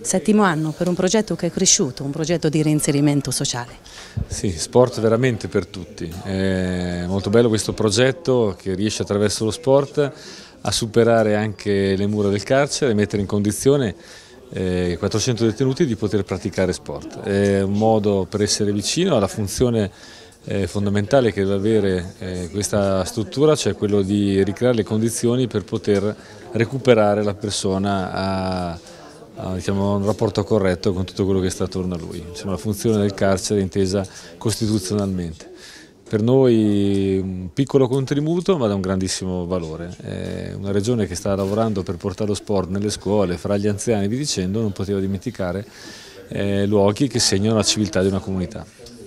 settimo anno per un progetto che è cresciuto, un progetto di reinserimento sociale. Sì, sport veramente per tutti, è molto bello questo progetto che riesce attraverso lo sport a superare anche le mura del carcere e mettere in condizione 400 eh, detenuti di poter praticare sport. È un modo per essere vicino alla funzione eh, fondamentale che deve avere eh, questa struttura, cioè quello di ricreare le condizioni per poter recuperare la persona a diciamo, un rapporto corretto con tutto quello che sta attorno a lui, diciamo, la funzione del carcere intesa costituzionalmente. Per noi un piccolo contributo ma da un grandissimo valore. È una regione che sta lavorando per portare lo sport nelle scuole, fra gli anziani, vi dicendo, non poteva dimenticare eh, luoghi che segnano la civiltà di una comunità.